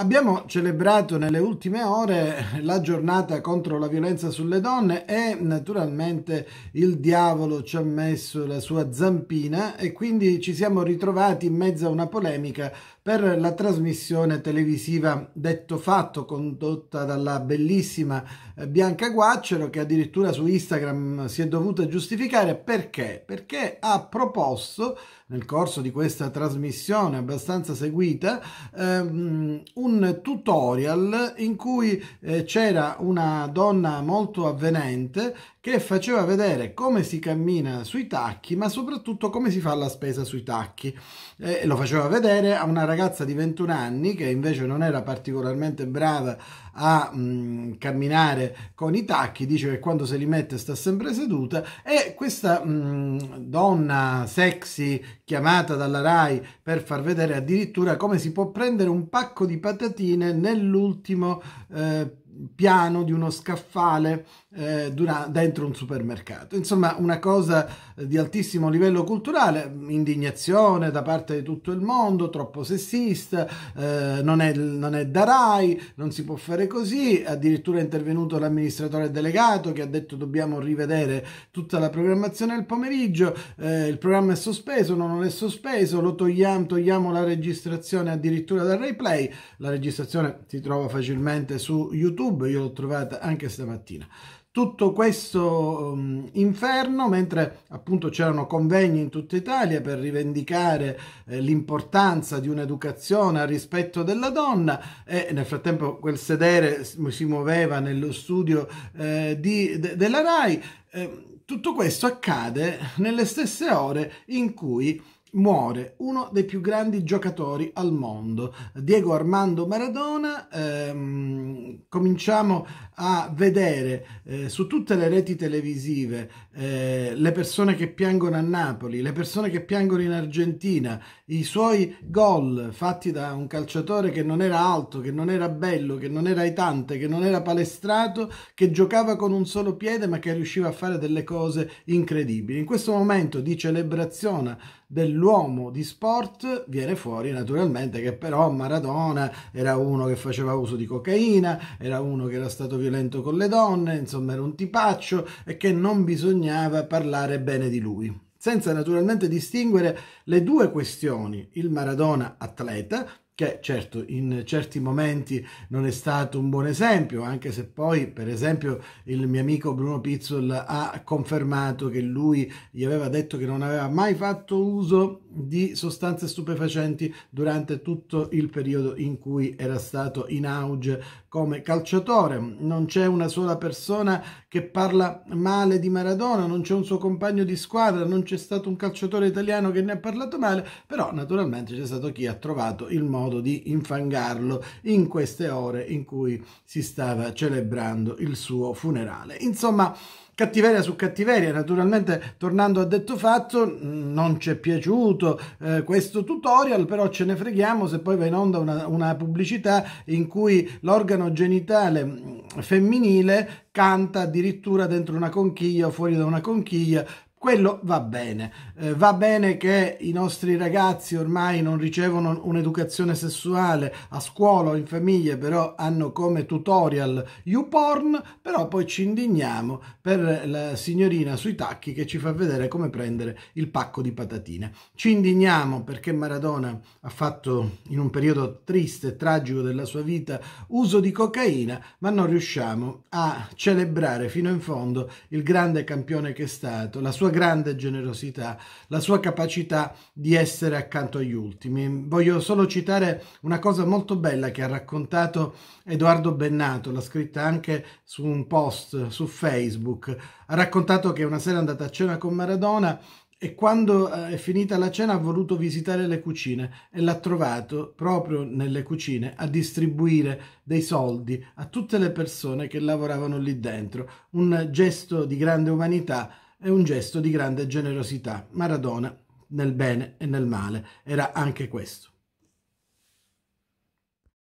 Abbiamo celebrato nelle ultime ore la giornata contro la violenza sulle donne e naturalmente il diavolo ci ha messo la sua zampina e quindi ci siamo ritrovati in mezzo a una polemica per la trasmissione televisiva Detto Fatto condotta dalla bellissima eh, Bianca Guaccero che addirittura su Instagram mm, si è dovuta giustificare perché? Perché ha proposto nel corso di questa trasmissione abbastanza seguita ehm, un un tutorial in cui eh, c'era una donna molto avvenente che faceva vedere come si cammina sui tacchi, ma soprattutto come si fa la spesa sui tacchi. E eh, lo faceva vedere a una ragazza di 21 anni che invece non era particolarmente brava a mh, mm, camminare con i tacchi, dice che quando se li mette sta sempre seduta e questa mh, mm, donna sexy chiamata dalla RAI per far vedere addirittura come si può prendere un pacco di patatine nell'ultimo eh, piano di uno scaffale eh, dura- dentro un supermercato. Insomma, una cosa eh, di altissimo livello culturale, indignazione da parte di tutto il mondo, troppo sessista, eh, non, è, non è da RAI, non si può fare così, addirittura è intervenuto l'amministratore delegato che ha detto dobbiamo rivedere tutta la programmazione del pomeriggio, eh, il programma è sospeso, non è sospeso, lo togliamo, togliamo la registrazione addirittura dal replay. la registrazione si trova facilmente su YouTube, YouTube, io l'ho trovata anche stamattina. Tutto questo um, inferno, mentre appunto c'erano convegni in tutta Italia per rivendicare eh, l'importanza di un'educazione al rispetto della donna, e nel frattempo quel sedere si muoveva nello studio eh, di, de, della RAI. Eh, tutto questo accade nelle stesse ore in cui muore uno dei più grandi giocatori al mondo, Diego Armando Maradona. Ehm, cominciamo a vedere eh, su tutte le reti televisive eh, le persone che piangono a Napoli, le persone che piangono in Argentina, i suoi gol fatti da un calciatore che non era alto, che non era bello, che non era itante, che non era palestrato, che giocava con un solo piede ma che riusciva a fare delle cose incredibili. In questo momento di celebrazione dell'uomo di sport viene fuori naturalmente che però Maradona era uno che faceva uso di cocaina, era uno che era stato violento con le donne, insomma era un tipaccio e che non bisognava parlare bene di lui senza naturalmente distinguere le due questioni, il Maradona atleta che certo in certi momenti non è stato un buon esempio, anche se poi per esempio il mio amico Bruno Pizzol ha confermato che lui gli aveva detto che non aveva mai fatto uso di sostanze stupefacenti durante tutto il periodo in cui era stato in auge come calciatore. Non c'è una sola persona che parla male di Maradona, non c'è un suo compagno di squadra, non c'è stato un calciatore italiano che ne ha parlato male, però naturalmente c'è stato chi ha trovato il modo di infangarlo in queste ore in cui si stava celebrando il suo funerale. Insomma, cattiveria su cattiveria, naturalmente tornando a detto fatto non ci è piaciuto eh, questo tutorial, però ce ne freghiamo se poi va in onda una, una pubblicità in cui l'organo genitale mm, femminile canta addirittura dentro una conchiglia o fuori da una conchiglia quello va bene. Eh, va bene che i nostri ragazzi ormai non ricevono un'educazione sessuale a scuola o in famiglia, però hanno come tutorial YouPorn, però poi ci indigniamo per la signorina sui tacchi che ci fa vedere come prendere il pacco di patatine. Ci indigniamo perché Maradona ha fatto in un periodo triste e tragico della sua vita uso di cocaina, ma non riusciamo a celebrare fino in fondo il grande campione che è stato, la sua sua grande generosità, la sua capacità di essere accanto agli ultimi. Voglio solo citare una cosa molto bella che ha raccontato Edoardo Bennato, l'ha scritta anche su un post su Facebook. Ha raccontato che una sera è andata a cena con Maradona e quando eh, è finita la cena ha voluto visitare le cucine e l'ha trovato proprio nelle cucine a distribuire dei soldi a tutte le persone che lavoravano lì dentro. Un gesto di grande umanità è un gesto di grande generosità. Maradona, nel bene e nel male, era anche questo.